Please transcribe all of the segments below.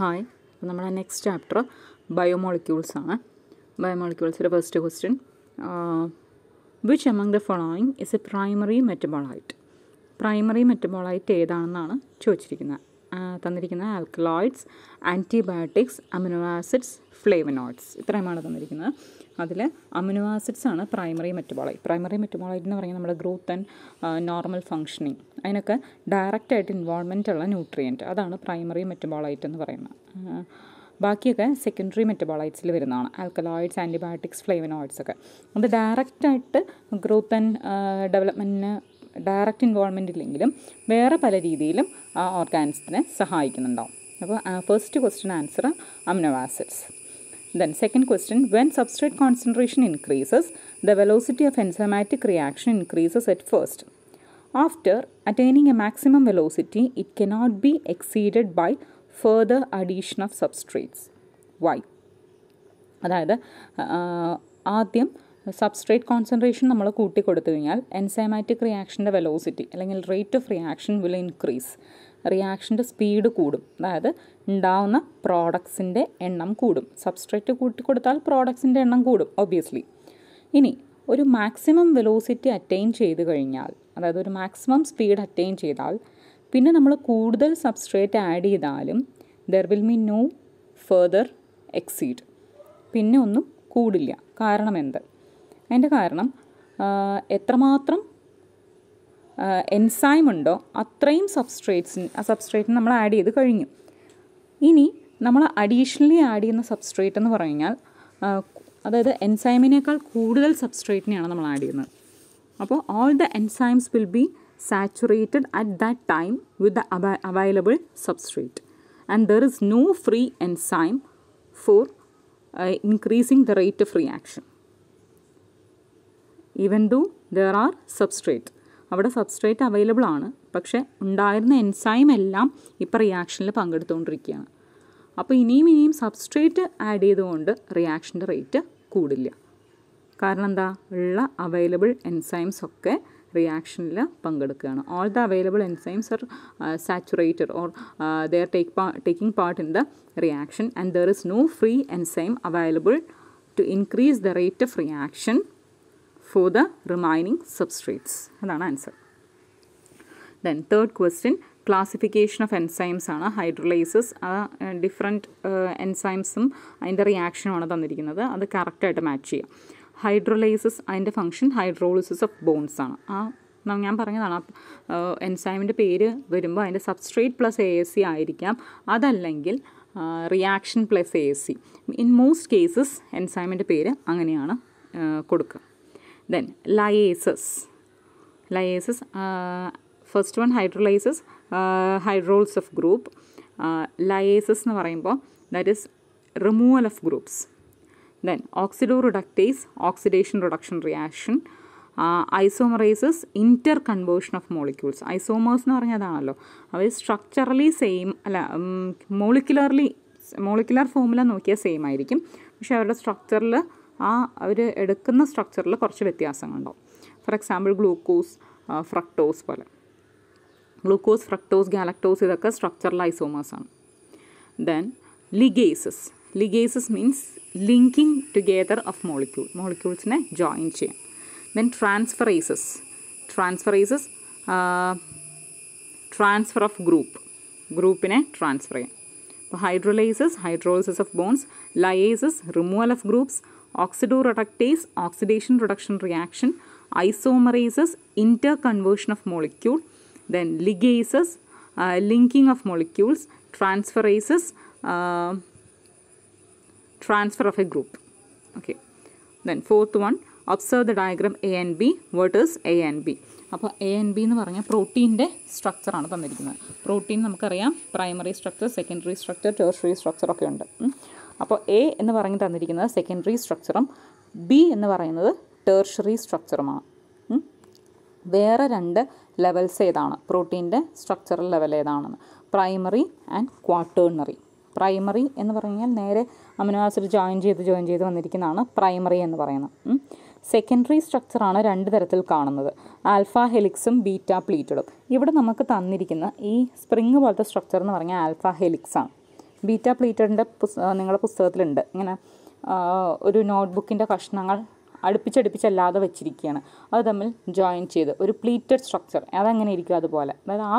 Hi നമ്മുടെ next chapter biomolecules ആണ് ബയോമോളിക്യൂൾസിൻ്റെ first question which among the following is a primary metabolite primary metabolite ഏതാണെന്നാണ് ചോദിച്ചിരിക്കുന്നത് തന്നിരിക്കുന്ന alkaloids antibiotics amino acids flavonoids ഇത്രയുമാണ് തന്നിരിക്കുന്നത് അതിൽ അമിനോ ആസിഡ്സ് ആണ് പ്രൈമറി മെറ്റബോളൈറ്റ് പ്രൈമറി മെറ്റബോളൈറ്റ് എന്ന് പറയുന്നത് നമ്മുടെ ഗ്രോത്ത് ആൻഡ് നോർമൽ ഫങ്ഷനിങ് അതിനൊക്കെ ഡയറക്റ്റായിട്ട് ഇൻവോൾവ്മെൻ്റ് ഉള്ള ന്യൂട്രിയൻറ്റ് അതാണ് പ്രൈമറി മെറ്റബോളൈറ്റ് എന്ന് പറയുന്നത് ബാക്കിയൊക്കെ സെക്കൻഡറി മെറ്റബോളൈറ്റ്സിൽ വരുന്നതാണ് ആൽക്കലോയിഡ്സ് ആൻറ്റിബയോട്ടിക്സ് ഫ്ലേവനോയിഡ്സ് ഒക്കെ അത് ഡയറക്റ്റായിട്ട് ഗ്രോത്ത് ആൻഡ് ഡെവലപ്മെൻറ്റിന് ഡയറക്റ്റ് ഇൻവോൾവ്മെൻ്റ് ഇല്ലെങ്കിലും വേറെ പല രീതിയിലും ആ ഓർഗാനിസത്തിനെ സഹായിക്കുന്നുണ്ടാവും അപ്പോൾ first question answer amino acids Then second question, when substrate concentration increases, the velocity of enzymatic reaction increases at first. After attaining a maximum velocity, it cannot be exceeded by further addition of substrates. Why? അതായത് ആദ്യം substrate concentration നമ്മൾ കൂട്ടി കൊടുത്തു കഴിഞ്ഞാൽ enzymatic റിയാക്ഷൻ്റെ velocity അല്ലെങ്കിൽ rate of reaction will increase റിയാക്ഷൻ്റെ speed കൂടും അതായത് ഉണ്ടാവുന്ന പ്രോഡക്ട്സിൻ്റെ എണ്ണം കൂടും സബ്സ്ട്രേറ്റ് കൂട്ടി കൊടുത്താൽ പ്രോഡക്ട്സിൻ്റെ എണ്ണം കൂടും ഒബിയസ്ലി ഇനി ഒരു മാക്സിമം വെലോസിറ്റി അറ്റൈൻ ചെയ്ത് കഴിഞ്ഞാൽ അതായത് ഒരു മാക്സിമം സ്പീഡ് അറ്റൈൻ ചെയ്താൽ പിന്നെ നമ്മൾ കൂടുതൽ സബ്സ്ട്രേറ്റ് ആഡ് ചെയ്താലും there will be no further exceed പിന്നെ ഒന്നും കൂടില്ല കാരണം എന്ത് അതിൻ്റെ കാരണം എത്രമാത്രം എൻസൈം ഉണ്ടോ അത്രയും സബ്സ്ട്രേറ്റ്സിന് ആ സബ്സ്ട്രേറ്റിന് നമ്മൾ ആഡ് ചെയ്ത് കഴിഞ്ഞു ഇനി നമ്മൾ അഡീഷണലി ആഡ് ചെയ്യുന്ന സബ്സ്ട്രേറ്റ് എന്ന് പറഞ്ഞു കഴിഞ്ഞാൽ അതായത് എൻസൈമിനേക്കാൾ കൂടുതൽ സബ്സ്ട്രേറ്റിനെയാണ് നമ്മൾ ആഡ് ചെയ്യുന്നത് അപ്പോൾ all the enzymes will be saturated at that time with the available substrate and there is no free enzyme for increasing the rate of reaction even though there are substrate അവിടെ substrate available ആണ് പക്ഷേ ഉണ്ടായിരുന്ന enzyme എല്ലാം ഇപ്പം റിയാക്ഷനിൽ പങ്കെടുത്തുകൊണ്ടിരിക്കുകയാണ് അപ്പോൾ ഇനിയും ഇനിയും substrate add ചെയ്തുകൊണ്ട് റിയാക്ഷൻ്റെ റേറ്റ് കൂടില്ല കാരണം എന്താ ഉള്ള അവൈലബിൾ എൻസൈംസ് ഒക്കെ റിയാക്ഷനിൽ പങ്കെടുക്കുകയാണ് all the available enzymes are saturated or there take പാ taking part in the reaction and there is no free enzyme available to increase the rate of reaction for the remaining substrates അതാണ് answer then third question classification of enzymes ആണ് hydrolases ആ different എൻസൈംസും അതിൻ്റെ റിയാക്ഷനുമാണ് തന്നിരിക്കുന്നത് അത് കറക്റ്റായിട്ട് match ചെയ്യുക ഹൈഡ്രോലൈസസ് അതിൻ്റെ ഫങ്ഷൻ ഹൈഡ്രോളിസിസ് ഓഫ് ബോൺസ് ആണ് ആ ഞാൻ പറഞ്ഞതാണ് എൻസൈമിൻ്റെ പേര് വരുമ്പോൾ അതിൻ്റെ substrate plus A S C ആയിരിക്കാം അതല്ലെങ്കിൽ reaction plus A S C in most cases എൻസൈമിൻ്റെ പേര് അങ്ങനെയാണ് കൊടുക്കുക then lyases lyases first one hydrolases hydrolysis of group lyases എന്ന് പറയുമ്പോൾ that is removal of groups then oxidoreductase oxidation reduction reaction isomerases interconversion of molecules isomers എന്ന് പറഞ്ഞാൽ അതാണല്ലോ അവർ സ്ട്രക്ചറലി സെയിം അല്ല മോളിക്കുലർലി മോളിക്കുലർ ഫോമുല നോക്കിയാൽ same ആയിരിക്കും പക്ഷേ അവരുടെ സ്ട്രക്ചറിൽ ആ അവർ എടുക്കുന്ന സ്ട്രക്ചറിൽ കുറച്ച് വ്യത്യാസങ്ങളുണ്ടാവും ഫോർ എക്സാമ്പിൾ ഗ്ലൂക്കോസ് ഫ്രക്ടോസ് പോലെ ഗ്ലൂക്കോസ് ഫ്രക്ടോസ് ഗാലക്ടോസ് ഇതൊക്കെ സ്ട്രക്ചറൽ ആണ് then ligases ligases means linking together of molecule മോളിക്യൂൾസിനെ ജോയിൻ ചെയ്യാൻ then transferases transferases transfer of group ഗ്രൂപ്പിനെ ട്രാൻസ്ഫർ ചെയ്യാം ഇപ്പോൾ hydrolases hydrolysis of bonds lyases removal of groups oxidoreductase oxidation reduction reaction isomerases interconversion of molecule then ligases linking of molecules transferases transfer of a group okay then fourth one observe the diagram A and B What is A and B അപ്പോൾ A and B എന്ന് പറഞ്ഞാൽ പ്രോട്ടീൻ്റെ സ്ട്രക്ചറാണ് തന്നിരിക്കുന്നത് protein നമുക്കറിയാം primary structure secondary structure tertiary structure ഒക്കെ ഉണ്ട് അപ്പോൾ എ എന്ന് പറഞ്ഞ് തന്നിരിക്കുന്നത് സെക്കൻഡറി സ്ട്രക്ചറും ബി എന്ന് പറയുന്നത് ടേർഷറി സ്ട്രക്ചറുമാണ് വേറെ രണ്ട് ലെവൽസ് ഏതാണ് പ്രോട്ടീൻ്റെ സ്ട്രക്ചറൽ ലെവൽ ഏതാണെന്ന് പ്രൈമറി ആൻഡ് ക്വാട്ടേണറി പ്രൈമറി എന്ന് പറഞ്ഞാൽ നേരെ അമിനോ ആസിഡ് ജോയിൻ ചെയ്ത് ജോയിൻ ചെയ്ത് വന്നിരിക്കുന്നതാണ് പ്രൈമറി എന്ന് പറയുന്നത് സെക്കൻഡറി സ്ട്രക്ചറാണ് രണ്ട് തരത്തിൽ കാണുന്നത് ആൽഫ ഹെലിക്സും ബീറ്റ പ്ലീറ്റഡും ഇവിടെ നമുക്ക് തന്നിരിക്കുന്ന ഈ സ്പ്രിങ് പോലത്തെ സ്ട്രക്ചർ എന്ന് പറഞ്ഞാൽ ആൽഫ ഹെലിക്സാണ് ബീറ്റ പ്ലീറ്ററിൻ്റെ പുസ്തകം നിങ്ങളുടെ പുസ്തകത്തിലുണ്ട് ഇങ്ങനെ ഒരു നോട്ട്ബുക്കിൻ്റെ കഷ്ണങ്ങൾ അടുപ്പിച്ചടുപ്പിച്ചല്ലാതെ വെച്ചിരിക്കുകയാണ് അത് തമ്മിൽ ജോയിൻ ചെയ്ത് ഒരു പ്ലീറ്റഡ് സ്ട്രക്ചർ അതങ്ങനെ ഇരിക്കും അതുപോലെ അതായത് ആ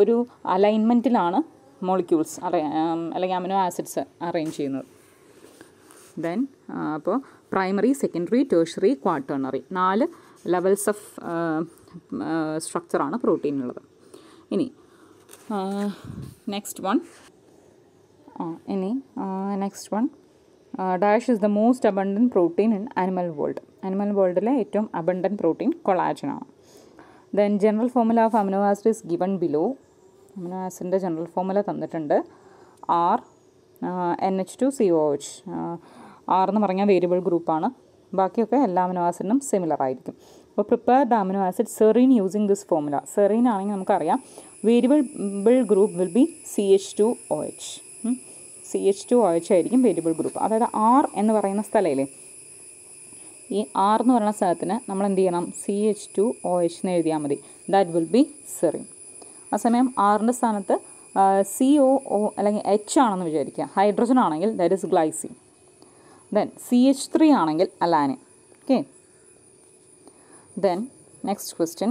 ഒരു അലൈൻമെൻറ്റിലാണ് മോളിക്യൂൾസ് അറേ അല്ലെങ്കിൽ അമിനോ ആസിഡ്സ് അറേഞ്ച് ചെയ്യുന്നത് ദെൻ അപ്പോൾ പ്രൈമറി സെക്കൻഡറി ടേഴ്സറി ക്വാട്ടേണറി നാല് ലെവൽസ് ഓഫ് സ്ട്രക്ചറാണ് പ്രോട്ടീനുള്ളത് ഇനി നെക്സ്റ്റ് വൺ ഇനി next one dash is the most abundant protein in animal world animal വേൾഡിലെ ഏറ്റവും അബണ്ടൻ പ്രോട്ടീൻ കൊളാജനാണ് then general formula of amino acid is given below amino ആസിഡിൻ്റെ general formula തന്നിട്ടുണ്ട് R N H two C O H R എന്ന് പറഞ്ഞാൽ variable ഗ്രൂപ്പാണ് ബാക്കിയൊക്കെ എല്ലാ അമിനോ ആസിഡിനും സിമിലർ ആയിരിക്കും അപ്പോൾ prepare the amino acid serine using this formula serine ആണെങ്കിൽ നമുക്കറിയാം variable group will be C H two O H C H two ആയിരിക്കും വേരിയബിൾ ഗ്രൂപ്പ് അതായത് ആർ എന്ന് പറയുന്ന സ്ഥലമില്ലേ ഈ ആർ എന്ന് പറയുന്ന സ്ഥലത്തിന് നമ്മൾ എന്ത് ചെയ്യണം C H two O H എന്ന് എഴുതിയാൽ മതി ദാറ്റ് വിൽ ബി സെറിൻ ആ സമയം ആറിൻ്റെ സ്ഥാനത്ത് സി ഒ ഒ അല്ലെങ്കിൽ എച്ച് ആണെന്ന് വിചാരിക്കുക ഹൈഡ്രജൻ ആണെങ്കിൽ that is glycine then C H three ആണെങ്കിൽ alanine okay then next question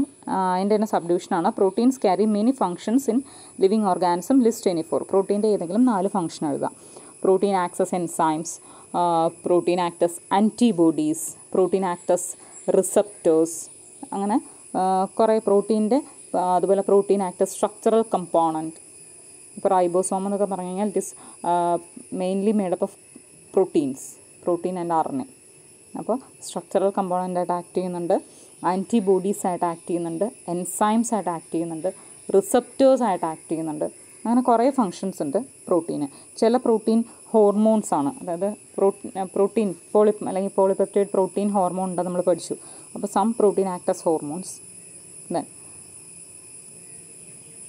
അതിൻ്റെ തന്നെ ഡിവിഷനാണ് proteins carry many functions in living organism list any four പ്രോട്ടീൻ്റെ ഏതെങ്കിലും നാല് ഫംഗ്ഷൻ എഴുതാം protein acts enzymes protein acts antibodies protein acts receptors അങ്ങനെ കുറേ പ്രോട്ടീൻ്റെ അതുപോലെ പ്രോട്ടീൻ ആക്ടസ് സ്ട്രക്ചറൽ കമ്പോണൻറ്റ് ഇപ്പോൾ റൈബോസോം എന്നൊക്കെ പറഞ്ഞു കഴിഞ്ഞാൽ it is mainly made up of proteins protein and R N A അപ്പോൾ സ്ട്രക്ചറൽ കമ്പോണൻ്റായിട്ട് ആക്ട് ചെയ്യുന്നുണ്ട് ആൻറ്റിബോഡീസ് ആയിട്ട് ആക്ട് ചെയ്യുന്നുണ്ട് എൻസൈംസ് ആയിട്ട് ആക്ട് ചെയ്യുന്നുണ്ട് റിസപ്റ്റേഴ്സ് ആയിട്ട് ആക്ട് ചെയ്യുന്നുണ്ട് അങ്ങനെ കുറേ ഫങ്ഷൻസ് ഉണ്ട് പ്രോട്ടീന് ചില പ്രോട്ടീൻ ഹോർമോൺസ് ആണ് അതായത് പ്രോട്ടീൻ പോളി അല്ലെങ്കിൽ പോളിപെപ്റ്റൈഡ് പ്രോട്ടീൻ ഹോർമോൺ ഉണ്ടെന്ന് നമ്മൾ പഠിച്ചു അപ്പോൾ some protein act as hormones then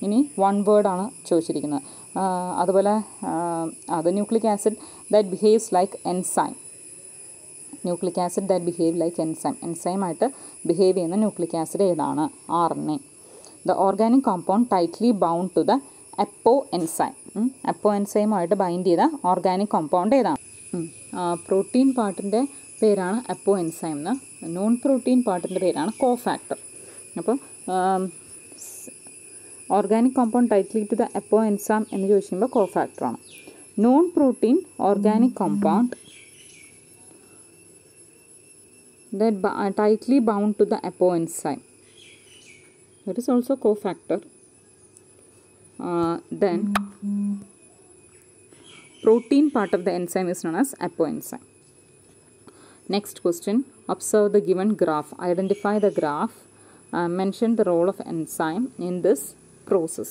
ഇനി വൺ വേർഡാണ് ചോദിച്ചിരിക്കുന്നത് അതുപോലെ അത് nucleic acid that behaves like enzyme nucleic acid that behave like enzyme എൻസൈമായിട്ട് ബിഹേവ് ചെയ്യുന്ന ന്യൂക്ലിക് ആസിഡ് ഏതാണ് R N A the organic compound tightly bound to the apo enzyme apo എൻസൈമായിട്ട് bind ചെയ്ത ഓർഗാനിക് കോമ്പൗണ്ട് ഏതാണ് protein പാർട്ടിൻ്റെ പേരാണ് apo enzyme എന്ന് non protein പാർട്ടിൻ്റെ പേരാണ് കോ ഫാക്ടർ അപ്പോൾ organic compound tightly to the apo enzyme എന്ന് ചോദിക്കുമ്പോൾ കോ ഫാക്ടറാണ് non protein organic compound that are uh, tightly bound to the apoenzyme. That is also cofactor. Uh, then protein part of the enzyme is known as apoenzyme. Next question. Observe the given graph. Identify the graph. Uh, mention the role of enzyme in this process.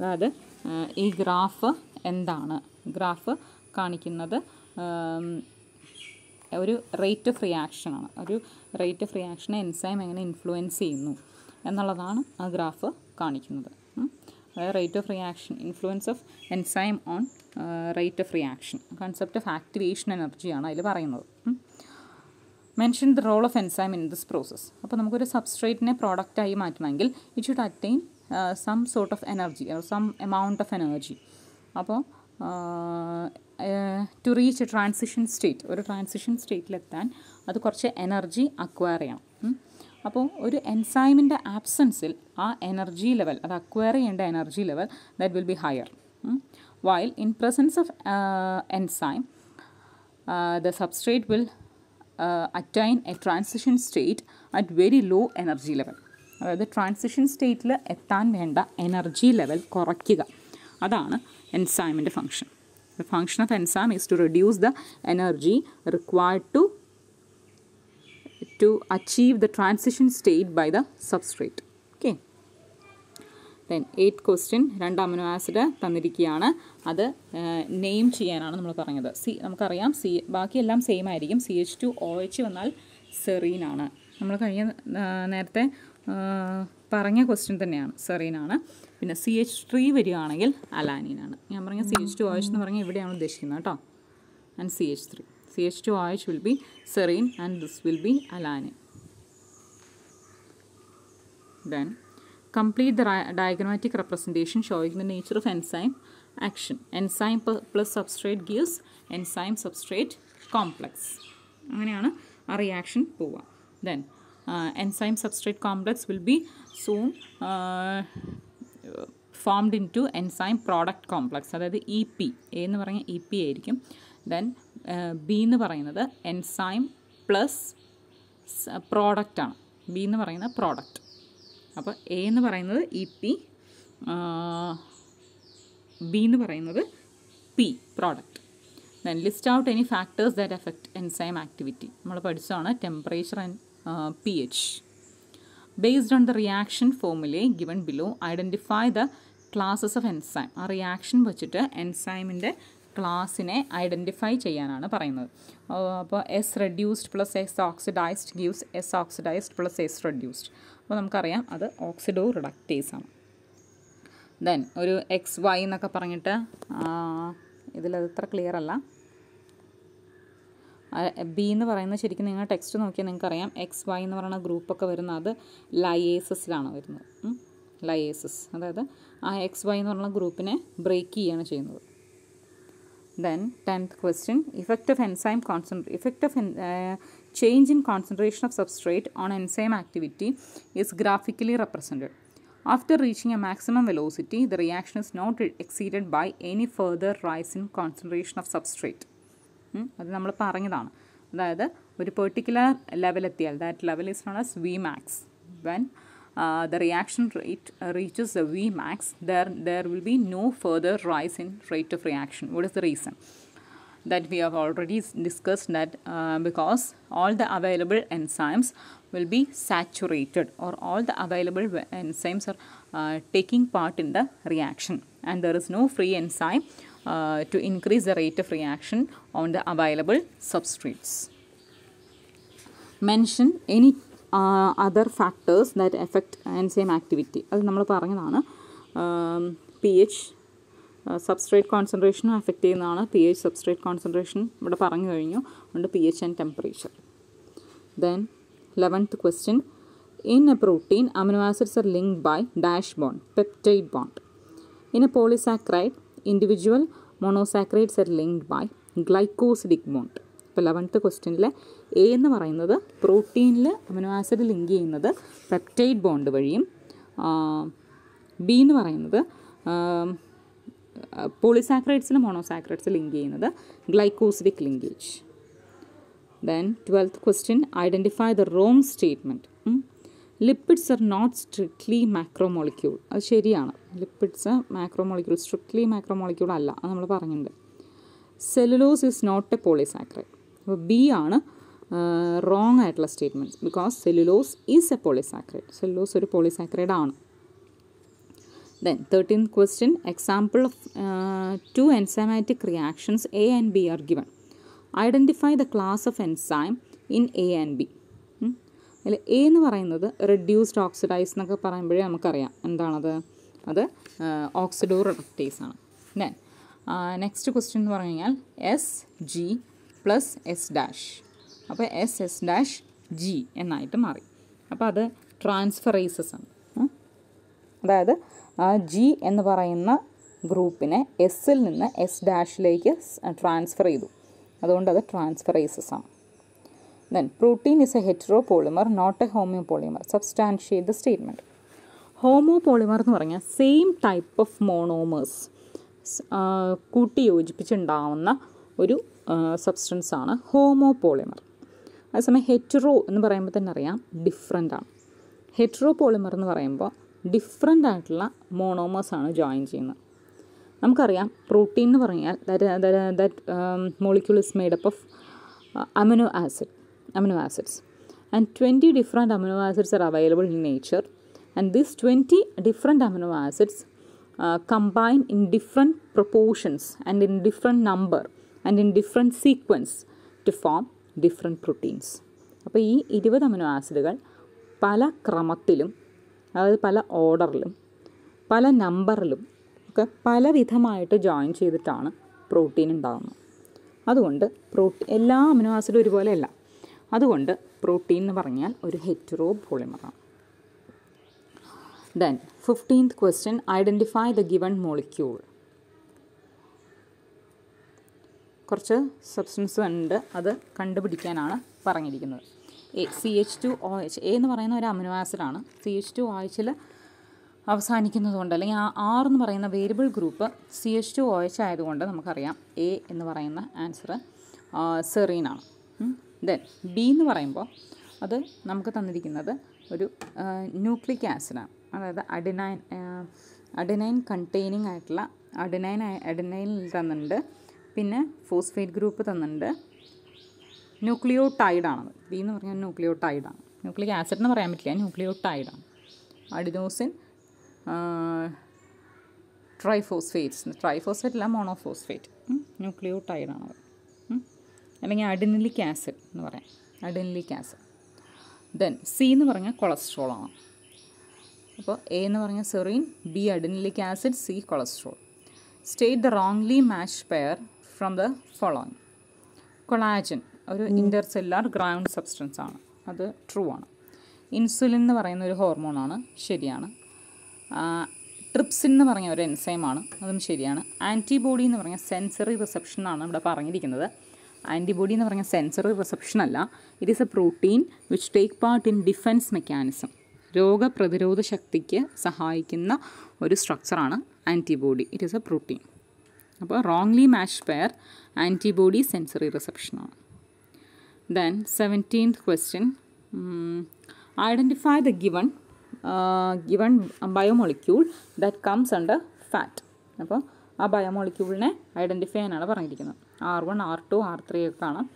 അതായത് uh, graph. Graph എന്താണ് graph കാണിക്കുന്നത് um, ഒരു rate of റിയാക്ഷനാണ് ഒരു rate of റിയാക്ഷനെ enzyme എങ്ങനെ influence ചെയ്യുന്നു എന്നുള്ളതാണ് ആ ഗ്രാഫ് കാണിക്കുന്നത് അതായത് rate of reaction influence of enzyme on rate of reaction concept of activation എനർജിയാണ് അതിൽ പറയുന്നത് mention the role of enzyme in this process അപ്പോൾ നമുക്കൊരു സബ്സ്ട്രേറ്റിനെ പ്രോഡക്റ്റായി മാറ്റണമെങ്കിൽ it should attain some sort of energy some amount of energy അപ്പോൾ to reach A transition state ഒരു ട്രാൻസിഷൻ സ്റ്റേറ്റിലെത്താൻ അത് കുറച്ച് എനർജി അക്വയർ ചെയ്യണം അപ്പോൾ ഒരു എൻസൈമിൻ്റെ ആബ്സെൻസിൽ ആ എനർജി ലെവൽ അത് അക്വയർ ചെയ്യേണ്ട energy level that will be higher while in presence of enzyme the substrate will attain a transition state at very low energy level അതായത് ട്രാൻസിഷൻ സ്റ്റേറ്റിൽ എത്താൻ വേണ്ട എനർജി ലെവൽ കുറയ്ക്കുക അതാണ് എൻസൈമിൻ്റെ function the function of enzyme is to reduce the energy required to to achieve the transition state by the substrate okay then eight question രണ്ട് amino acid തന്നിരിക്കുകയാണ് അത് നെയിം ചെയ്യാനാണ് നമ്മൾ പറഞ്ഞത് സി നമുക്കറിയാം സി ബാക്കിയെല്ലാം സെയിം ആയിരിക്കും C H two O H വന്നാൽ സെറീനാണ് നമ്മൾ കഴിഞ്ഞ നേരത്തെ പറഞ്ഞ ക്വസ്റ്റ്യൻ തന്നെയാണ് സെറീനാണ് പിന്നെ സി എച്ച് ത്രീ വരികയാണെങ്കിൽ അലാനീനാണ് ഞാൻ പറഞ്ഞ സി എച്ച് ടു ആയുഷ് എന്ന് പറഞ്ഞാൽ ഇവിടെയാണ് ഉദ്ദേശിക്കുന്നത് കേട്ടോ and C H three C H two ആയുഷ് will be serine and this will be alanine then complete the diagrammatic representation showing the nature of enzyme action enzyme plus substrate gives enzyme substrate complex അങ്ങനെയാണ് ആ reaction പോവുക then enzyme substrate complex will be soon formed into enzyme product complex അതായത് E P A എന്ന് പറഞ്ഞാൽ E e P ആയിരിക്കും then B uh, എന്ന് പറയുന്നത് enzyme plus പ്രോഡക്റ്റാണ് ബി എന്ന് പറയുന്ന പ്രോഡക്റ്റ് അപ്പോൾ എ എന്ന് പറയുന്നത് ഇ പി ബി എന്ന് പറയുന്നത് P product then list out any factors that effect enzyme activity നമ്മൾ പഠിച്ചതാണ് temperature and P H based on the reaction ഫോമിലെ given below identify the classes of enzyme ആ reaction വെച്ചിട്ട് എൻസൈമിൻ്റെ ക്ലാസ്സിനെ ഐഡൻറ്റിഫൈ ചെയ്യാനാണ് പറയുന്നത് അപ്പോൾ S reduced plus S oxidised gives S oxidised plus S reduced അപ്പോൾ നമുക്കറിയാം അത് ഓക്സിഡോ റിഡക്റ്റേസ് ആണ് ദെൻ ഒരു എക്സ് വൈ എന്നൊക്കെ പറഞ്ഞിട്ട് ഇതിലത് ഇത്ര ക്ലിയർ അല്ല ബി എന്ന് പറയുന്നത് ശരിക്കും നിങ്ങൾ ടെക്സ്റ്റ് നോക്കിയാൽ നിങ്ങൾക്കറിയാം എക്സ് വൈ എന്ന് പറയുന്ന ഗ്രൂപ്പൊക്കെ വരുന്നത് അത് ലയേസസിലാണ് വരുന്നത് ലയേസസ് അതായത് ആ എക്സ് വൈ എന്ന് പറയുന്ന ഗ്രൂപ്പിനെ ബ്രേക്ക് ചെയ്യുകയാണ് ചെയ്യുന്നത് then tenth question effect of enzyme കോൺസെൻട്രേ effect of change in concentration of substrate on enzyme activity is graphically represented after reaching a maximum velocity the reaction is not exceeded by any further rise in concentration of substrate അത് നമ്മൾ പറഞ്ഞതാണ് അതായത് ഒരു particular ലെവലെത്തിയാൽ that level is known as V max when the reaction rate reaches the V max there there will be no further rise in rate of reaction what is the reason that we have already discussed that uh, because all the available enzymes will be saturated or all the available enzymes are uh, taking part in the reaction and there is no free enzyme uh, to increase the rate of reaction on the available substrates. Mention any uh, other factors that affect enzyme activity അത് നമ്മൾ പറഞ്ഞതാണ് P H substrate കോൺസെൻട്രേഷനും affect ചെയ്യുന്നതാണ് P H substrate concentration ഇവിടെ പറഞ്ഞു കഴിഞ്ഞു ഉണ്ട് P H and temperature then eleventh question in a protein amino acids are link by dash bond peptide bond in a polysaccharide individual monosaccharides are linked by glycosidic bond ഇപ്പോൾ eleventh ക്വസ്റ്റ്യനിൽ A എന്ന് പറയുന്നത് പ്രോട്ടീനിൽ amino acid link ചെയ്യുന്നത് peptide bond വഴിയും B എന്ന് പറയുന്നത് പോളിസാക്രൈഡ്സിൽ മോണോസാക്രൈഡ്സ് ലിങ്ക് ചെയ്യുന്നത് glycosidic linkage then twelfth question identify the wrong statement lipids are not strictly macromolecule അത് ശരിയാണ് ലിപ്പിഡ്സ് മാക്രോമോളിക്യൂൾ സ്ട്രിക്ട്ലി മാക്രോമോളിക്യൂൾ അല്ല അത് നമ്മൾ പറഞ്ഞിട്ടുണ്ട് cellulose is not a polysaccharide അപ്പോൾ ബി ആണ് റോങ് ആയിട്ടുള്ള statements because cellulose is a polysaccharide cellulose ഒരു പോളിസാക്രൈഡ് ആണ് then thirteen question example of two enzymatic reactions A and B are given identify the class of enzyme in A and B അതിൽ A എന്ന് പറയുന്നത് reduced oxidise എന്നൊക്കെ പറയുമ്പോഴേ നമുക്കറിയാം എന്താണത് അത് ഓക്സിഡോ റിഡക്റ്റേസ് ആണ് ദെൻ നെക്സ്റ്റ് ക്വസ്റ്റ്യൻ എന്ന് പറഞ്ഞു കഴിഞ്ഞാൽ S G plus S dash അപ്പോൾ എസ് എസ് ഡാഷ് ജി എന്നായിട്ട് മാറി അപ്പോൾ അത് ട്രാൻസ്ഫറേസസ് ആണ് അതായത് ജി എന്ന് പറയുന്ന ഗ്രൂപ്പിനെ എസ്സിൽ നിന്ന് എസ് ഡാഷിലേക്ക് ട്രാൻസ്ഫർ ചെയ്തു അതുകൊണ്ട് അത് ട്രാൻസ്ഫറേസസ് ആണ് then protein is a heteropolymer not a homopolymer homopolymer. The statement homopolymer എന്ന് പറഞ്ഞാൽ സെയിം ടൈപ്പ് ഓഫ് മോണോമേഴ്സ് കൂട്ടി യോജിപ്പിച്ചുണ്ടാവുന്ന ഒരു സബ്സ്റ്റൻസ് ആണ് ഹോമോ പോളിമർ അതേസമയം ഹെറ്ററോ എന്ന് പറയുമ്പോൾ തന്നെ അറിയാം ഡിഫറെൻ്റ് ആണ് ഹെറ്ററോ പോളിമർ എന്ന് പറയുമ്പോൾ ഡിഫറെൻ്റ് ആയിട്ടുള്ള മോണോമേഴ്സ് ആണ് ജോയിൻ ചെയ്യുന്നത് നമുക്കറിയാം പ്രോട്ടീൻ എന്ന് പറഞ്ഞാൽ that that molecule is made up of amino acid amino acids and 20 different amino acids are available in nature and these 20 different amino acids uh, combine in different proportions and in different number and in different sequence to form different proteins അപ്പോൾ ഈ amino acids ആസിഡുകൾ പല ക്രമത്തിലും അതായത് പല ഓർഡറിലും പല നമ്പറിലും ഒക്കെ പല വിധമായിട്ട് join ചെയ്തിട്ടാണ് പ്രോട്ടീൻ ഉണ്ടാകുന്നത് അതുകൊണ്ട് പ്രോട്ടീൻ എല്ലാ അമിനോ ആസിഡും ഒരുപോലെയല്ല അതുകൊണ്ട് പ്രോട്ടീൻ എന്ന് പറഞ്ഞാൽ ഒരു ഹെറ്ററോ പോളിമറാണ് then fifteenth question identify the given molecule കുറച്ച് സബ്സ്റ്റൻസ് ഉണ്ട് അത് കണ്ടുപിടിക്കാനാണ് പറഞ്ഞിരിക്കുന്നത് A C H two O H A എന്ന് പറയുന്ന ഒരു അമിനോ ആസിഡാണ് സി എച്ച് ടു ഒ എച്ചിൽ അവസാനിക്കുന്നതുകൊണ്ട് അല്ലെങ്കിൽ ആ ആർ എന്ന് പറയുന്ന variable group C H two O H ആയതുകൊണ്ട് നമുക്കറിയാം എ എന്ന് പറയുന്ന ആൻസർ സെറീനാണ് ദെൻ ബി എന്ന് പറയുമ്പോൾ അത് നമുക്ക് തന്നിരിക്കുന്നത് ഒരു ന്യൂക്ലിക് ആസിഡാണ് അതായത് അഡിനൈൻ അഡിനൈൻ കണ്ടെയ്നിങ് ആയിട്ടുള്ള അഡിനൈൻ അഡിനൈൻ തന്നിട്ടുണ്ട് പിന്നെ ഫോസ്ഫേറ്റ് ഗ്രൂപ്പ് തന്നിട്ടുണ്ട് ന്യൂക്ലിയോടൈഡാണത് ബി എന്ന് പറഞ്ഞാൽ ന്യൂക്ലിയോടൈഡാണ് ന്യൂക്ലിക് ആസിഡ് എന്ന് പറയാൻ പറ്റില്ല ന്യൂക്ലിയോടൈഡാണ് അഡിനോസിൻ ട്രൈഫോസ്ഫേറ്റ്സ് ട്രൈഫോസ്ഫേറ്റ് അല്ല മോണോഫോസ്ഫേറ്റ് ന്യൂക്ലിയോടൈഡാണത് അല്ലെങ്കിൽ അഡിനിലിക് ആസിഡ് എന്ന് പറയാം അഡിനിലിക് ആസിഡ് ദെൻ സി എന്ന് പറഞ്ഞാൽ കൊളസ്ട്രോളാണ് അപ്പോൾ എ എന്ന് പറഞ്ഞാൽ serine B adenylic acid C cholesterol state the wrongly match pair from the following collagen ഒരു ഇൻ്റർ സെല്ലാർ ഗ്രൗണ്ട് സബ്സ്റ്റൻസ് ആണ് അത് ട്രൂ ആണ് ഇൻസുലിൻ എന്ന് പറയുന്ന ഒരു ഹോർമോണാണ് ശരിയാണ് ട്രിപ്സിൻ എന്ന് പറഞ്ഞ ഒരു എൻസൈമാണ് അതും ശരിയാണ് ആൻറ്റിബോഡി എന്ന് പറഞ്ഞ സെൻസറി റിസപ്ഷൻ ആണ് ഇവിടെ പറഞ്ഞിരിക്കുന്നത് ആൻറ്റിബോഡി എന്ന് പറഞ്ഞ സെൻസറി റിസപ്ഷൻ അല്ല it is a protein which take part in defence mechanism രോഗപ്രതിരോധ ശക്തിക്ക് സഹായിക്കുന്ന ഒരു സ്ട്രക്ചറാണ് antibody it is a protein അപ്പോൾ wrongly match pair antibody sensory റിസപ്ഷനാണ് then seventeenth question identify the given given biomolecule that comes under fat അപ്പോൾ ആ ബയോമോളിക്യൂളിനെ ഐഡൻറ്റിഫൈ ചെയ്യാനാണ് പറഞ്ഞിരിക്കുന്നത് R one R two R three ഒക്കെ കാണാം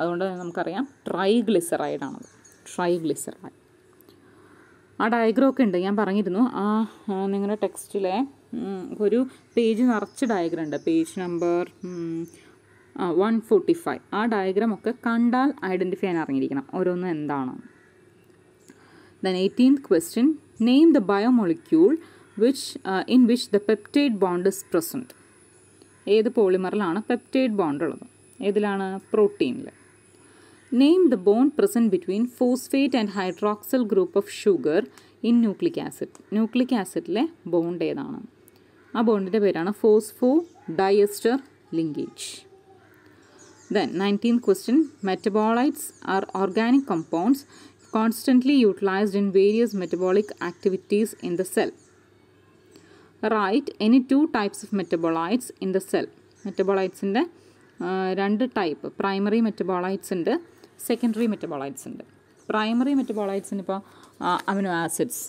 അതുകൊണ്ട് തന്നെ നമുക്കറിയാം ട്രൈഗ്ലിസറൈഡാണത് ട്രൈഗ്ലിസറൈഡ് ആ ഒക്കെ ഉണ്ട് ഞാൻ പറഞ്ഞിരുന്നു ആ നിങ്ങളുടെ ടെക്സ്റ്റിലെ ഒരു പേജ് നിറച്ച് ഡയഗ്രം ഉണ്ട് page number one forty five ആ ഒക്കെ കണ്ടാൽ ഐഡൻറ്റിഫൈ ചെയ്യാൻ അറിഞ്ഞിരിക്കണം ഓരോന്ന് എന്താണ് then eighteenth question name the biomolecule which in which the peptide bond is present ഏത് പോളിമറിലാണ് പെപ്റ്റൈഡ് ബോണ്ട് ഉള്ളത് ഏതിലാണ് പ്രോട്ടീനിൽ name the bond present between phosphate and hydroxyl group of sugar in nucleic acid nucleic ആസിഡിലെ bond ഏതാണ് ആ ബോണ്ടിൻ്റെ പേരാണ് phosphodiester linkage then nineteen question metabolites are organic compounds constantly utilised in various metabolic activities in the cell right any two types of metabolites in the cell മെറ്റബോളൈറ്റ്സിൻ്റെ രണ്ട് type primary metabolites ഉണ്ട് secondary metabolites ഉണ്ട് primary മെറ്റബോളൈറ്റ്സിന് ഇപ്പോൾ amino acids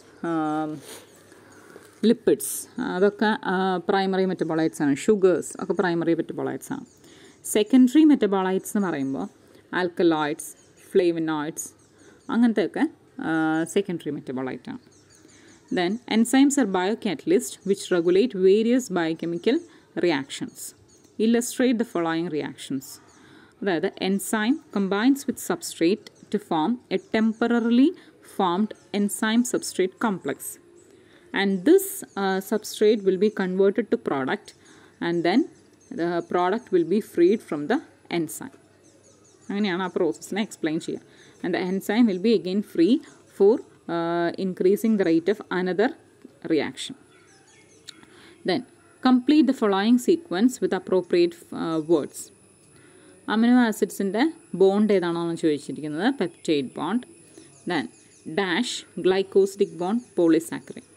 lipids അതൊക്കെ primary metabolites ആണ് sugars ഒക്കെ primary metabolites ആണ് സെക്കൻഡറി മെറ്റബോളൈറ്റ്സ് എന്ന് പറയുമ്പോൾ ആൽക്കലോയിഡ്സ് ഫ്ലേവനോയിഡ്സ് അങ്ങനത്തെയൊക്കെ സെക്കൻഡറി മെറ്റബോളൈറ്റ് ആണ് Then enzymes are biocatalysts which regulate various biochemical reactions. Illustrate the following reactions. Where the enzyme combines with substrate to form a temporarily formed enzyme substrate complex. And this uh, substrate will be converted to product and then the product will be freed from the enzyme. അങ്ങനെയാണ് ആ പ്രോസസ്സിനെ explain here. And the enzyme will be again free for. Uh, increasing the rate of another reaction. Then complete the following sequence with appropriate uh, words. Amino ആസിഡ്സിൻ്റെ bond ഏതാണോ എന്ന് ചോദിച്ചിരിക്കുന്നത് peptide bond then dash glycosidic bond polysaccharide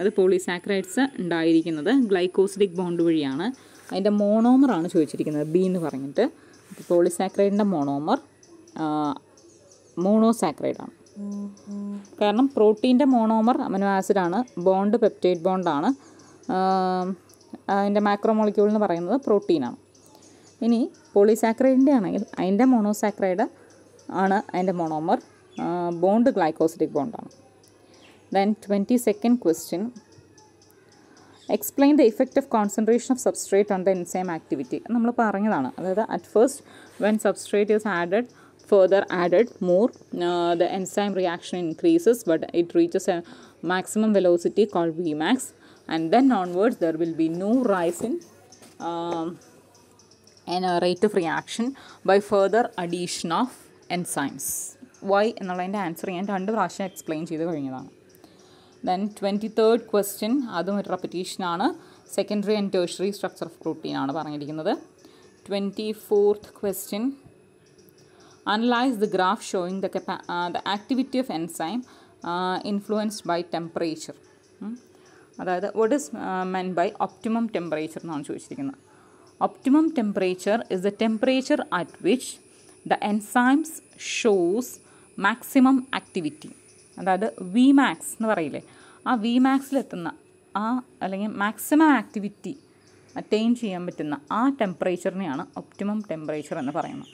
അത് polysaccharides ഉണ്ടായിരിക്കുന്നത് glycosidic bond വഴിയാണ് അതിൻ്റെ മോണോമറാണ് ചോദിച്ചിരിക്കുന്നത് B എന്ന് പറഞ്ഞിട്ട് പോളിസാക്രൈഡിൻ്റെ മോണോമർ മോണോസാക്രൈഡാണ് കാരണം പ്രോട്ടീൻ്റെ മോണോമർ അമിനോ ആസിഡാണ് ബോണ്ട് പെപ്റ്റൈഡ് ബോണ്ടാണ് അതിൻ്റെ മാക്രോമോളിക്യൂൾ എന്ന് പറയുന്നത് പ്രോട്ടീനാണ് ഇനി പോളിസാക്രൈഡിൻ്റെ ആണെങ്കിൽ അതിൻ്റെ മോണോസാക്രൈഡ് ആണ് അതിൻ്റെ മോണോമർ ബോണ്ട് ഗ്ലൈക്കോസിഡിക് ബോണ്ടാണ് then twenty second question explain the effect of concentration of substrate on the enzyme activity നമ്മൾ പറഞ്ഞതാണ് അതായത് at first when substrate is added further added more, uh, the enzyme reaction increases but it reaches a maximum velocity called v max and then onwards there will be no rise in um, and rate of reaction by further addition of enzymes. Why എന്നുള്ളതിൻ്റെ answer ഞാൻ രണ്ട് പ്രാവശ്യം explain ചെയ്ത് കഴിഞ്ഞതാണ് then twenty third question അതും ഒരു repetition secondary secondary and tertiary structure of protein പറഞ്ഞിരിക്കുന്നത് twenty 24th question Analyze the graph showing the, uh, the activity of enzyme uh, influenced by temperature. Hmm? അതായത് what is meant by optimum temperature എന്നാണ് ചോദിച്ചിരിക്കുന്നത് optimum temperature is the temperature at which the enzymes shows maximum activity അതായത് V max എന്ന് പറയില്ലേ ആ V മാക്സിലെത്തുന്ന ആ അല്ലെങ്കിൽ maximum activity attain ചെയ്യാൻ പറ്റുന്ന ആ ടെമ്പറേച്ചറിനെയാണ് ഒപ്റ്റിമം ടെമ്പറേച്ചർ എന്ന് പറയുന്നത്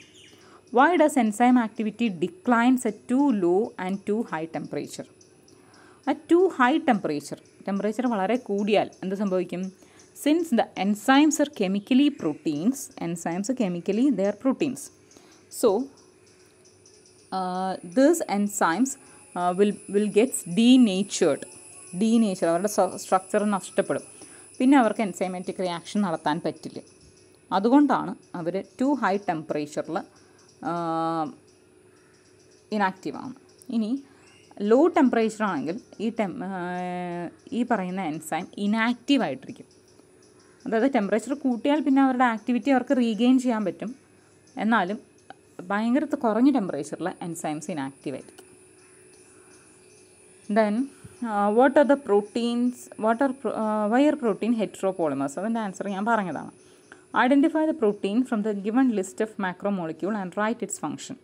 why does enzyme activity declines at too low and too high temperature At too high temperature temperature വളരെ കൂടിയാൽ എന്ത് സംഭവിക്കും since the enzymes are chemically proteins enzymes chemically they're proteins so these enzymes will will gets denatured denature അവരുടെ structure നഷ്ടപ്പെടും പിന്നെ അവർക്ക് enzymatic reaction നടത്താൻ പറ്റില്ല അതുകൊണ്ടാണ് അവർ ടു ഹൈ ടെമ്പറേച്ചറിൽ ഇനാക്റ്റീവ് ആകും ഇനി ലോ ടെമ്പറേച്ചർ ആണെങ്കിൽ ഈ ടെം ഈ പറയുന്ന എൻസൈം ഇനാക്റ്റീവ് ആയിട്ടിരിക്കും അതായത് ടെമ്പറേച്ചർ കൂട്ടിയാൽ പിന്നെ അവരുടെ ആക്ടിവിറ്റി അവർക്ക് റീഗെയിൻ ചെയ്യാൻ പറ്റും എന്നാലും ഭയങ്കര കുറഞ്ഞ ടെമ്പറേച്ചറിൽ എൻസൈംസ് ഇനാക്റ്റീവ് ആയിരിക്കും then what are the proteins what are why are protein heteropolymers അതിൻ്റെ ആൻസർ ഞാൻ പറഞ്ഞതാണ് identify the protein from the given list of macromolecule and write its function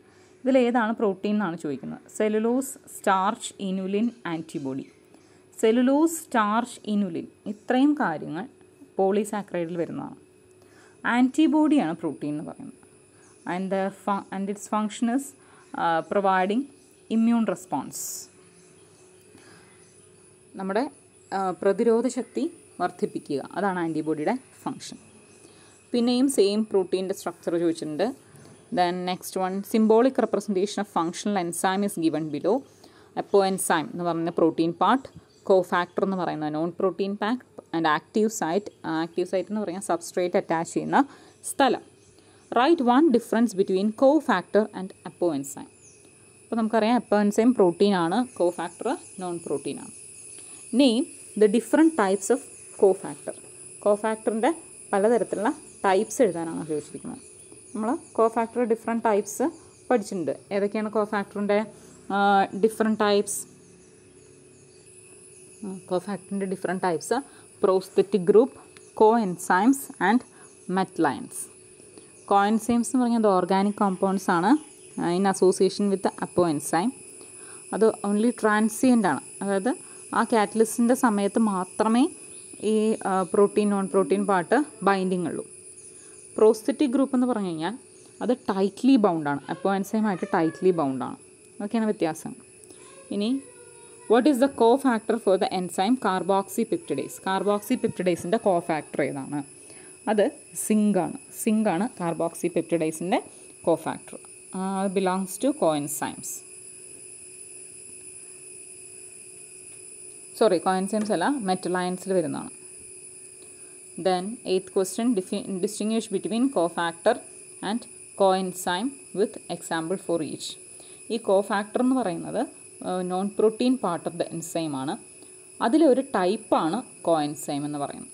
ഇതിൽ ഏതാണ് പ്രോട്ടീൻ എന്നാണ് ചോദിക്കുന്നത് cellulose starch inulin antibody cellulose starch inulin ഇത്രയും കാര്യങ്ങൾ പോളിസാക്രൈഡിൽ വരുന്നതാണ് ആൻറ്റിബോഡിയാണ് പ്രോട്ടീൻ എന്ന് പറയുന്നത് and the and its function is providing immune response നമ്മുടെ uh, പ്രതിരോധ ശക്തി വർദ്ധിപ്പിക്കുക അതാണ് ആൻറ്റിബോഡിയുടെ ഫങ്ഷൻ പിന്നെയും സെയിം പ്രോട്ടീൻ്റെ സ്ട്രക്ചർ ചോദിച്ചിട്ടുണ്ട് then next one symbolic representation of functional enzyme is given below അപ്പോൾ എൻസൈം എന്ന് പറയുന്ന പ്രോട്ടീൻ പാർട്ട് കോ ഫാക്ടർ എന്ന് പറയുന്ന non protein part and active site active site എന്ന് പറയുന്ന സബ്സ്ട്രേറ്റ് അറ്റാച്ച് ചെയ്യുന്ന സ്ഥലം right one difference between cofactor and apoenzyme അപ്പോൾ നമുക്കറിയാം അപ്പോ എൻസൈം പ്രോട്ടീൻ ആണ് കോ ഫാക്ടർ നോൺ പ്രോട്ടീൻ ആണ് name the different types of cofactor കോ ഫാക്ടറിൻ്റെ പലതരത്തിലുള്ള types എഴുതാനാണ് ഉപയോഗിച്ചിരിക്കുന്നത് നമ്മൾ കോ ഫാക്ടർ ഡിഫറെൻറ്റ് ടൈപ്സ് പഠിച്ചിട്ടുണ്ട് ഏതൊക്കെയാണ് കോ ഫാക്ടറിൻ്റെ ഡിഫറെൻ്റ് ടൈപ്സ് കോ ഫാക്ടറിൻ്റെ different types prosthetic group coenzymes and metal ions coenzymes എന്ന് പറഞ്ഞാൽ അത് ഓർഗാനിക് കോമ്പൗണ്ട്സ് ആണ് in association with apoenzyme അത് ഓൺലി ട്രാൻസിയൻ്റ് ആണ് അതായത് ആ കാറ്റലിസ്റ്റിൻ്റെ സമയത്ത് മാത്രമേ ഈ protein non protein part binding ഉള്ളൂ പ്രോസ്തറ്റിക് ഗ്രൂപ്പ് എന്ന് പറഞ്ഞു കഴിഞ്ഞാൽ അത് ടൈറ്റ്ലി ബൗണ്ടാണ് അപ്പോ എൻസൈമായിട്ട് ടൈറ്റ്ലി ബൗണ്ടാണ് ഓക്കെയാണ് വ്യത്യാസം ഇനി what is the cofactor for the enzyme carboxypeptidase കാർബോക്സി പെപ്റ്റിഡേസിൻ്റെ കോ ഫാക്ടർ ഏതാണ് അത് സിങ്കാണ് സിങ്കാണ് കാർബോക്സി പെപ്റ്റിഡേസിൻ്റെ cofactor belongs to coenzymes sorry coenzymes അല്ല മെറ്റലയൻസിൽ വരുന്നതാണ് Then, eighth question distinguish between cofactor and coenzyme with example for each ഈ കോഫാക്ടർ എന്ന് പറയുന്നത് non protein part of the enzyme ആണ് അതിലെ ഒരു ടൈപ്പാണ് കോഎൻസൈം എന്ന് പറയുന്നത്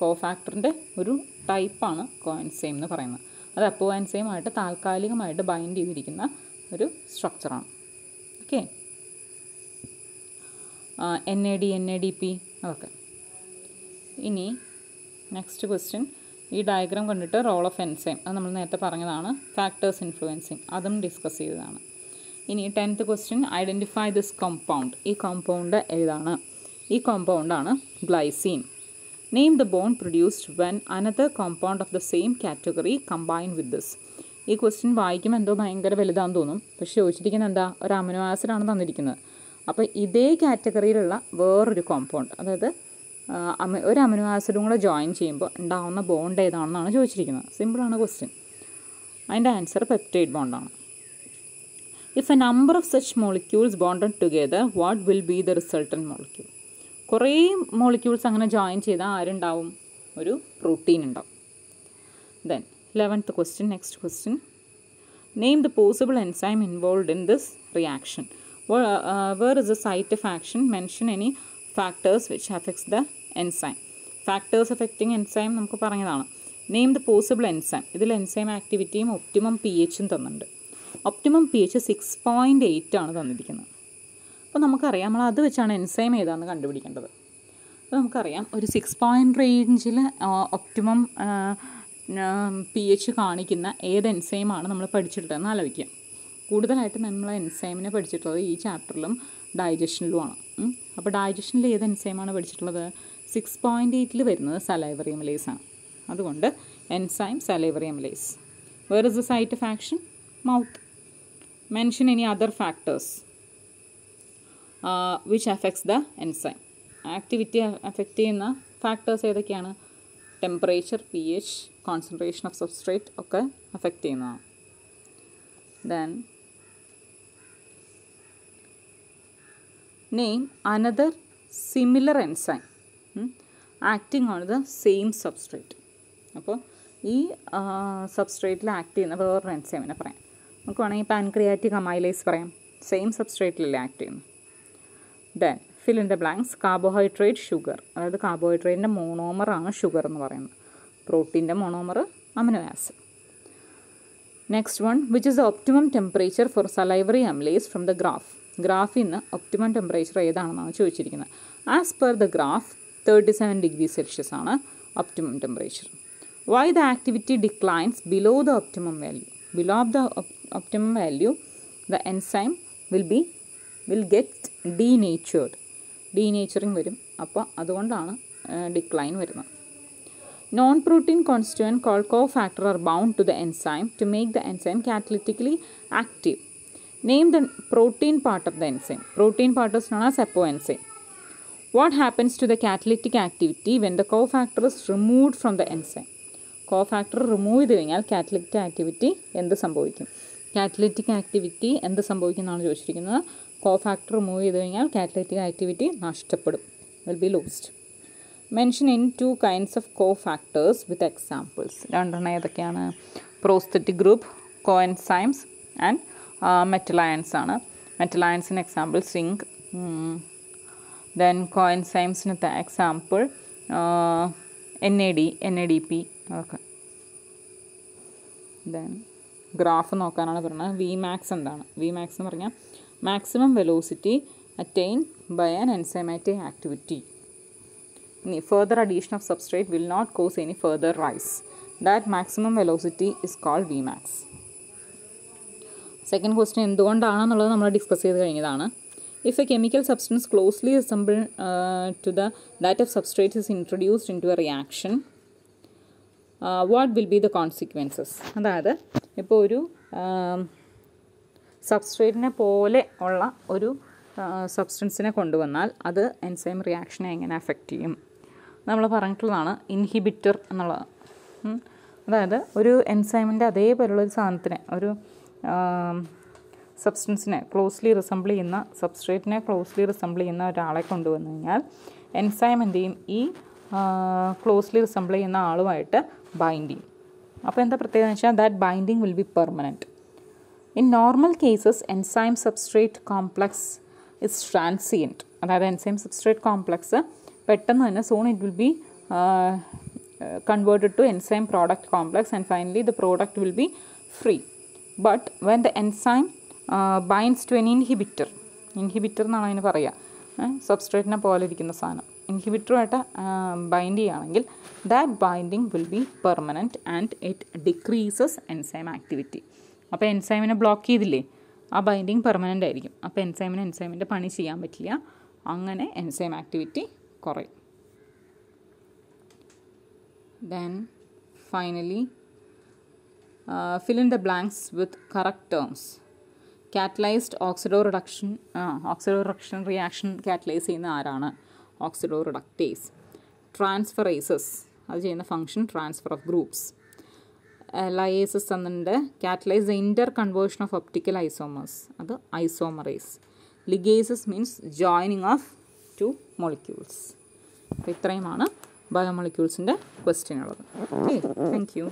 കോഫാക്ടറിൻ്റെ ഒരു ടൈപ്പാണ് കോഎൻസൈം എന്ന് പറയുന്നത് അത് അപ്പോ എൻസൈമായിട്ട് താൽക്കാലികമായിട്ട് ബൈൻഡ് ചെയ്തിരിക്കുന്ന ഒരു സ്ട്രക്ചറാണ് okay N A D N A D P അതൊക്കെ ഇനി നെക്സ്റ്റ് ക്വസ്റ്റ്യൻ ഈ ഡയഗ്രാം കണ്ടിട്ട് റോൾ ഓഫ് എൻസൈം അത് നമ്മൾ നേരത്തെ പറഞ്ഞതാണ് ഫാക്ടേഴ്സ് ഇൻഫ്ലുവൻസിങ് അതും ഡിസ്കസ് ചെയ്തതാണ് ഇനി tenth question identify this compound ഈ കോമ്പൗണ്ട് ഏതാണ് ഈ കോമ്പൗണ്ടാണ് glycine name the bond produced when another compound of the same category combine with this ഈ ക്വസ്റ്റ്യൻ വായിക്കുമ്പോൾ എന്തോ ഭയങ്കര വലുതാന്ന് തോന്നും പക്ഷെ ചോദിച്ചിരിക്കുന്നത് എന്താ ഒരു അമിനോ ആസിഡാണ് തന്നിരിക്കുന്നത് അപ്പോൾ ഇതേ കാറ്റഗറിയിലുള്ള വേറൊരു കോമ്പൗണ്ട് അതായത് അമി ഒരു അമിനോ ആസിഡും കൂടെ ജോയിൻ ചെയ്യുമ്പോൾ ഉണ്ടാകുന്ന ബോണ്ട് ഏതാണെന്നാണ് ചോദിച്ചിരിക്കുന്നത് സിമ്പിളാണ് ക്വസ്റ്റ്യൻ അതിൻ്റെ ആൻസർ പെപ്റ്റൈഡ് ബോണ്ടാണ് if a number of such molecules bonded together what will be the resultant molecule കുറേ മോളിക്യൂൾസ് അങ്ങനെ ജോയിൻ ചെയ്താൽ ആരുണ്ടാവും ഒരു പ്രോട്ടീൻ ഉണ്ടാവും then eleventh question next question name the possible enzyme involve in this reaction where is a site of action mention any factors which affects the enzyme factors affecting enzyme നമുക്ക് പറഞ്ഞതാണ് name the possible enzyme ഇതിൽ enzyme ആക്ടിവിറ്റിയും optimum P എച്ചും തന്നിട്ടുണ്ട് optimum P H six point eight ആണ് തന്നിരിക്കുന്നത് അപ്പോൾ നമുക്കറിയാം നമ്മൾ അത് വെച്ചാണ് എൻസൈം ഏതാണെന്ന് കണ്ടുപിടിക്കേണ്ടത് അപ്പോൾ നമുക്കറിയാം ഒരു സിക്സ് പോയിൻറ്റ് റേഞ്ചിൽ ഒപ്റ്റിമം പി എച്ച് കാണിക്കുന്ന ഏത് എൻസൈമാണ് നമ്മൾ പഠിച്ചിട്ടുള്ളതെന്ന് ആലോചിക്കുക കൂടുതലായിട്ട് നമ്മൾ എൻസൈമിനെ പഠിച്ചിട്ടുള്ളത് ഈ ചാപ്റ്ററിലും ഡൈജഷനിലുമാണ് അപ്പോൾ ഡൈജഷനിൽ ഏത് എൻസൈമാണ് പഠിച്ചിട്ടുള്ളത് സിക്സ് പോയിൻ്റ് എയ്റ്റിൽ വരുന്നത് സലൈവറി എമലേസ് ആണ് അതുകൊണ്ട് enzyme salivary amylase where is the site of action mouth mention any other factors which affects the enzyme activity affect ചെയ്യുന്ന ഫാക്ടേഴ്സ് ഏതൊക്കെയാണ് temperature P H concentration of substrate ഒക്കെ affect ചെയ്യുന്നതാണ് then name another similar enzyme hmm, on the same substrate substrate അപ്പോൾ ഈ സബ്സ്ട്രേറ്റിൽ act ചെയ്യുന്ന വേറൊരു എൻസൈമിനെ പറയാം നമുക്ക് വേണമെങ്കിൽ പാൻക്രിയാറ്റിക് അമൈലൈസ് പറയാം സെയിം സബ്സ്ട്രേറ്റിലല്ലേ ആക്ട് ചെയ്യുന്നു then fill in the blanks carbohydrate sugar അതായത് കാർബോഹൈഡ്രേറ്റിൻ്റെ മോണോമറാണ് ഷുഗർ എന്ന് പറയുന്നത് പ്രോട്ടീൻ്റെ monomer amino acid next one which is optimum temperature for salivary amylase from the graph ഗ്രാഫിൽ നിന്ന് ഒപ്റ്റിമം ടെമ്പറേച്ചർ ഏതാണെന്നാണ് ചോദിച്ചിരിക്കുന്നത് as per the graph thirty seven degree Celsius ആണ് optimum temperature why the activity declines below the optimum value below of the optimum value the enzyme will be will get denatured നേച്ചറിങ് വരും അപ്പോൾ അതുകൊണ്ടാണ് decline വരുന്നത് non protein constituent called co factor are bound to the enzyme to make the enzyme catalytically active Name the protein part of the enzyme. Protein part is known as apoenzyme. What happens to the catalytic activity when the cofactor is removed from the enzyme? Cofactor remove ചെയ്ത് കഴിഞ്ഞാൽ catalytic activity എന്ത് സംഭവിക്കും catalytic activity എന്ത് സംഭവിക്കുന്നതാണ് ചോദിച്ചിരിക്കുന്നത് cofactor remove ചെയ്ത് കഴിഞ്ഞാൽ catalytic activity നഷ്ടപ്പെടും will be lost mention in two kinds of cofactors with examples രണ്ടെണ്ണം ഏതൊക്കെയാണ് prosthetic group coenzymes and metal ions ആണ് മെറ്റൽ അയൺസിന് എക്സാമ്പിൾ സിങ്ക് ദെൻ കോയിൻസൈംസിന് example N A D N A D P അതൊക്കെ then graph നോക്കാനാണ് പറയുന്നത് V max എന്താണ് V max എന്ന് പറഞ്ഞാൽ maximum velocity attain by an enzymatic activity ഇനി further addition of substrate will not cause any further rice that maximum velocity is called V max second question എന്തുകൊണ്ടാണെന്നുള്ളത് നമ്മൾ discuss ചെയ്ത് കഴിഞ്ഞതാണ് if a chemical substance closely resemble to the that of substrate is introduced into a reaction what will be the consequences അതായത് ഇപ്പോൾ ഒരു സബ്സ്ട്രേറ്റിനെ um, പോലെ ഉള്ള ഒരു സബ്സ്റ്റൻസിനെ uh, കൊണ്ടുവന്നാൽ അത് എൻസൈം റിയാക്ഷനെ എങ്ങനെ അഫക്റ്റ് ചെയ്യും നമ്മൾ പറഞ്ഞിട്ടുള്ളതാണ് ഇൻഹിബിറ്റർ എന്നുള്ളത് അതായത് ഒരു എൻസൈമിൻ്റെ അതേപോലുള്ള ഒരു സാധനത്തിനെ ഒരു സബ്സ്റ്റൻസിനെ ക്ലോസ്ലി റിസംബിൾ ചെയ്യുന്ന സബ്സ്ട്രേറ്റിനെ ക്ലോസ്ലി റിസംബിൾ ചെയ്യുന്ന ഒരാളെ കൊണ്ടുവന്നു കഴിഞ്ഞാൽ എൻസൈം എന്ത് ചെയ്യും ഈ ക്ലോസ്ലി റിസംബിൾ ചെയ്യുന്ന ആളുമായിട്ട് ബൈൻഡ് ചെയ്യും അപ്പോൾ എന്താ പ്രത്യേകത എന്ന് വെച്ചാൽ that binding will be permanent in normal cases enzyme substrate complex is transient അതായത് എൻസൈം സബ്സ്ട്രേറ്റ് കോംപ്ലക്സ് പെട്ടെന്ന് തന്നെ soon it will be converted to enzyme product complex and finally the product will be free but when the enzyme binds to an inhibitor inhibitor എന്നാണ് അതിന് പറയുക സബ്സ്ട്രേറ്റിനെ പോലെ ഇരിക്കുന്ന സാധനം ഇൻഹിബിറ്ററുമായിട്ട് ബൈൻഡ് ചെയ്യുകയാണെങ്കിൽ that binding will be permanent and it decreases enzyme activity അപ്പോൾ എൻസൈമിനെ ബ്ലോക്ക് ചെയ്തില്ലേ ആ ബൈൻഡിങ് പെർമനൻ്റ് ആയിരിക്കും അപ്പോൾ എൻസൈമിന് എൻസൈമിൻ്റെ പണി ചെയ്യാൻ പറ്റില്ല അങ്ങനെ എൻസൈം ആക്ടിവിറ്റി കുറയും then finally fill in the blanks with correct terms catalysed oxidoreduction oxidoreduction reaction catalyse ചെയ്യുന്ന ആരാണ് ഓക്സിഡോ റിഡക്റ്റേസ് ട്രാൻസ്ഫറേസസ് അത് ചെയ്യുന്ന function transfer of groups lyases എന്നുണ്ട് catalyse the interconversion of optical isomers അത് isomerase ligases means joining of two molecules അപ്പോൾ ഇത്രയുമാണ് ബയോമൊളിക്യൂൾസിൻ്റെ question ഉള്ളത് ഓക്കെ താങ്ക് യു